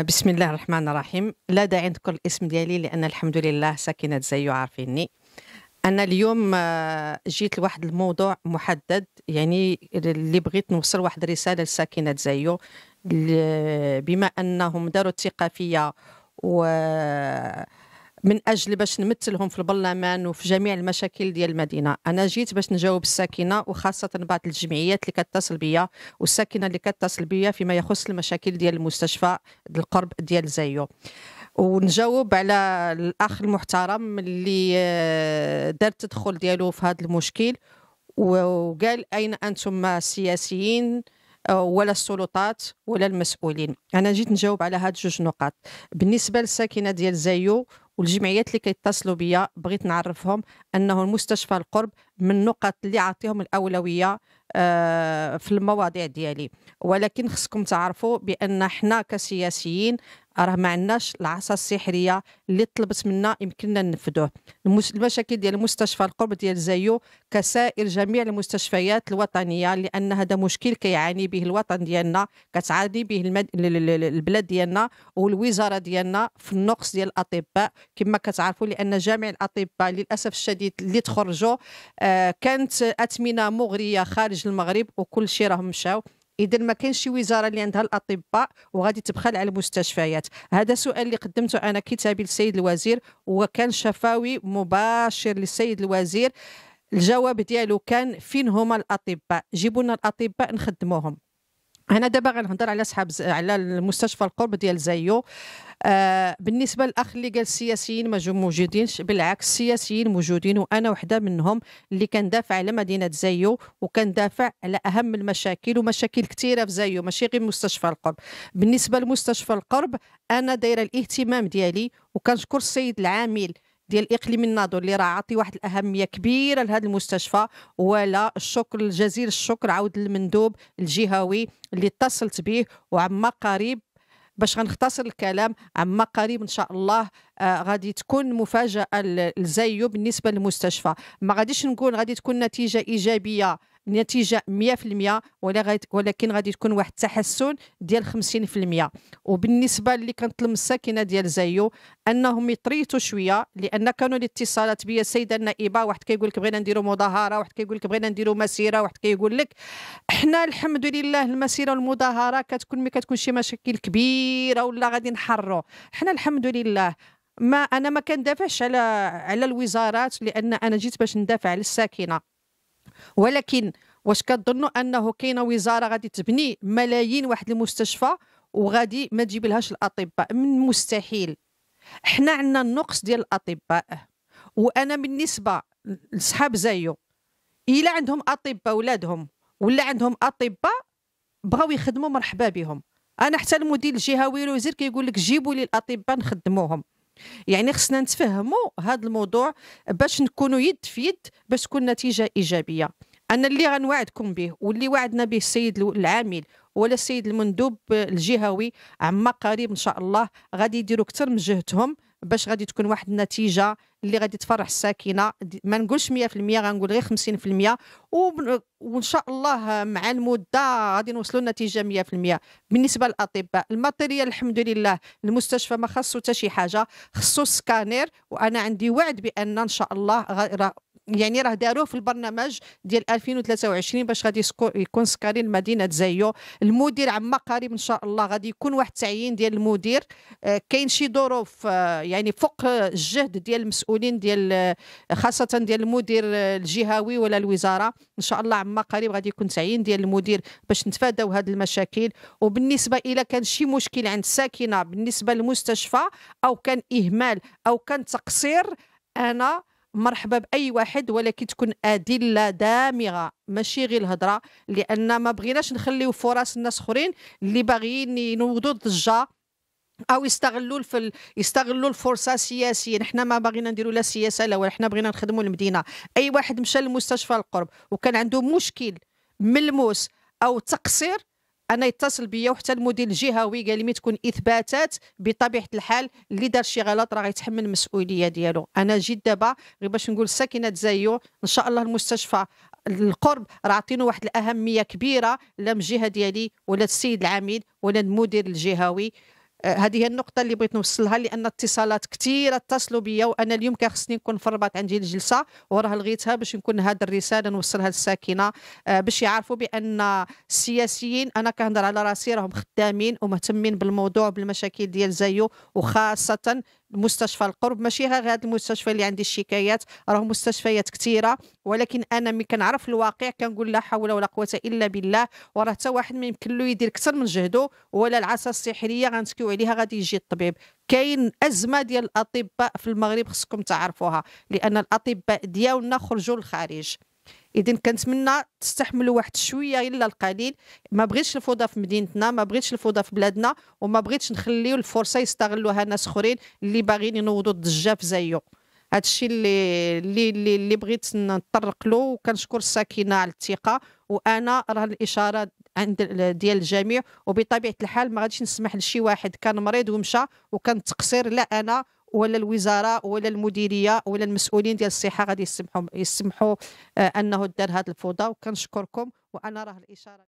بسم الله الرحمن الرحيم لا داعي نذكر الاسم ديالي لان الحمد لله ساكنه زيو عارفيني انا اليوم آه، جيت لواحد الموضوع محدد يعني اللي بغيت نوصل واحد الرساله لساكنه زيو بما انهم داروا الثقافيه و من اجل باش نمثلهم في البرلمان وفي جميع المشاكل ديال المدينه انا جيت باش نجاوب الساكنه وخاصه بعض الجمعيات اللي كتصل بيا والساكنه اللي كتصل بيا فيما يخص المشاكل ديال المستشفى القرب ديال زايو ونجاوب على الاخ المحترم اللي آه، دار التدخل ديالو في هذا المشكل وقال اين انتم السياسيين آه، ولا السلطات ولا المسؤولين انا جيت نجاوب على هاد جوج نقاط بالنسبه للساكنه ديال زايو والجمعيات اللي كيتصلوا بيا بغيت نعرفهم انه المستشفى القرب من النقط اللي عاطيهم الاولويه آه، في المواضيع ديالي ولكن خصكم تعرفوا بان حنا كسياسيين راه ما عندناش العصا السحريه اللي طلبت منا يمكننا ننفذوه المشاكل ديال المستشفى القرب ديال زيو كسائر جميع المستشفيات الوطنيه لان هذا مشكل كيعاني به الوطن ديالنا كتعاني به المد... البلاد ديالنا والوزاره ديالنا في النقص ديال الاطباء كما كتعرفوا لان جميع الاطباء للاسف الشديد اللي تخرجوا آه كانت اثمنه مغريه خارج المغرب وكل شيء راهم مشاو اذا ما كاينش شي وزاره اللي عندها الاطباء وغادي تبخل على المستشفيات هذا سؤال اللي قدمته انا كتابي للسيد الوزير وكان شفوي مباشر للسيد الوزير الجواب ديالو كان فين هما الاطباء جيبوا لنا الاطباء نخدموهم هنا دابا غنهضر على صحاب على المستشفى القرب ديال زيو آه بالنسبه للاخ اللي قال السياسيين ما موجودينش بالعكس السياسيين موجودين وانا وحده منهم اللي كندافع على مدينه زيو وكندافع على اهم المشاكل ومشاكل كثيره في زيو ماشي غير مستشفى القرب بالنسبه لمستشفى القرب انا دايره الاهتمام ديالي وكنشكر السيد العامل ديال اقليم الناظور اللي راه عاطي واحد الاهميه كبيره لهذا المستشفى ولا الشكر الجزيل الشكر عاود المندوب الجهوي اللي اتصلت به وعما قريب باش غنختصر الكلام عما قريب ان شاء الله آه غادي تكون مفاجاه لزايو بالنسبه للمستشفى ما غاديش نقول غادي تكون نتيجه ايجابيه نتيجه 100% ولكن غادي تكون واحد التحسن ديال 50% وبالنسبه اللي كانت المساكنه ديال زيو انهم يطريتوا شويه لان كانوا الاتصالات بيا السيده النائبه واحد كيقول لك بغينا نديروا مظاهره واحد كيقول لك بغينا نديروا مسيره واحد كيقول لك حنا الحمد لله المسيره والمظاهره كتكون ما كتكون شي مشاكل كبيره ولا غادي نحروا حنا الحمد لله ما انا ما كندافعش على على الوزارات لان انا جيت باش ندافع على الساكنه ولكن واش كتظنوا انه كاينه وزاره غادي تبني ملايين واحد المستشفى وغادي ما تجيب لهاش الاطباء من مستحيل حنا عندنا النقص ديال الاطباء وانا بالنسبه لصحاب زيو الا عندهم اطباء ولادهم ولا عندهم اطباء بغاو يخدموا مرحبا بهم انا حتى المدير الجهوي الوزير كيقول لك جيبوا لي الاطباء نخدموهم يعني خصنا نتفهموا هذا الموضوع باش نكونوا يد في يد باش تكون نتيجه ايجابيه انا اللي غنوعدكم به واللي وعدنا به السيد العامل ولا السيد المندوب الجهوي عما قريب ان شاء الله غادي يديروا اكثر من جهتهم باش غادي تكون واحد النتيجه اللي غادي تفرح الساكنه ما نقولش 100% غنقول غير 50% وان شاء الله مع المده غادي نوصلوا لنتيجه 100% بالنسبه للاطباء الماتيريال الحمد لله المستشفى ما خاصو حتى شي حاجه خصو سكانير وانا عندي وعد بان ان شاء الله يعني راه داروه في البرنامج ديال 2023 باش غادي يكون سكاري لمدينه زيو المدير عما قريب ان شاء الله غادي يكون واحد التعيين ديال المدير آه، كاين شي ظروف آه، يعني فوق الجهد ديال المسؤولين ديال آه، خاصه ديال المدير الجهوي ولا الوزاره ان شاء الله عما قريب غادي يكون تعيين ديال المدير باش نتفاداو هذه المشاكل وبالنسبه الى كان شي مشكل عند الساكنه بالنسبه للمستشفى او كان اهمال او كان تقصير انا مرحبا باي واحد ولكن تكون ادله دامغه ماشي غير الهضره لان ما بغيناش نخليو فرص الناس اخرين اللي باغيين ينوضوا الضجه او يستغلوا الفل يستغلوا الفرصه سياسيا حنا ما باغينا نديروا لا سياسه لا حنا بغينا نخدموا المدينه اي واحد مشى للمستشفى القرب وكان عنده مشكل ملموس او تقصير انا يتصل بيا وحتى المدير الجهوي قال لي تكون اثباتات بطبيعه الحال اللي دار شي غلط راه غيتحمل المسؤوليه ديالو انا جيت دابا غير باش نقول ساكنه زيو ان شاء الله المستشفى القرب راه عطينو واحد الاهميه كبيره لا من جهه ديالي ولا السيد العميد ولا المدير الجهوي هذه هي النقطه اللي بغيت نوصلها لان اتصالات كثيره اتصلوا بيا وانا اليوم كان خصني نكون في الرباط عندي الجلسه وراه لغيتها باش نكون هذه الرساله نوصلها للساكنه آه، باش يعرفوا بان السياسيين انا كنهضر على راسي راهم خدامين ومهتمين بالموضوع بالمشاكل ديال زيو وخاصه مستشفى القرب ماشي غير هذا المستشفى اللي عندي الشكايات راه مستشفيات كثيره ولكن انا ملي كنعرف الواقع كنقول لا حول ولا قوه الا بالله وراه حتى واحد ما يمكن له يدير اكثر من جهده ولا العصا السحريه غنسكيو عليها غادي يجي الطبيب كاين ازمه ديال الاطباء في المغرب خصكم تعرفوها لان الاطباء ديالنا خرجوا للخارج اذا كنتمنى تستحملوا واحد شويه الا القليل ما بغيتش الفوضى في مدينتنا ما بغيتش الفوضى في بلادنا وما بغيتش نخليو الفرصه يستغلوها ناس اخرين اللي باغيين ينوضوا الضجاف زيه زيو هذا الشيء اللي اللي اللي بغيت نطرق له وكنشكر الساكنه على الثقه وانا راه الاشاره عند ديال الجميع وبطبيعه الحال ما غاديش نسمح لشي واحد كان مريض ومشى وكان تقصير لا انا ولا الوزاره ولا المديريه ولا المسؤولين ديال الصحه غادي يسمحوا يسمحوا آه، انه دار هذه الفوضى وكنشكركم وانا راه الاشاره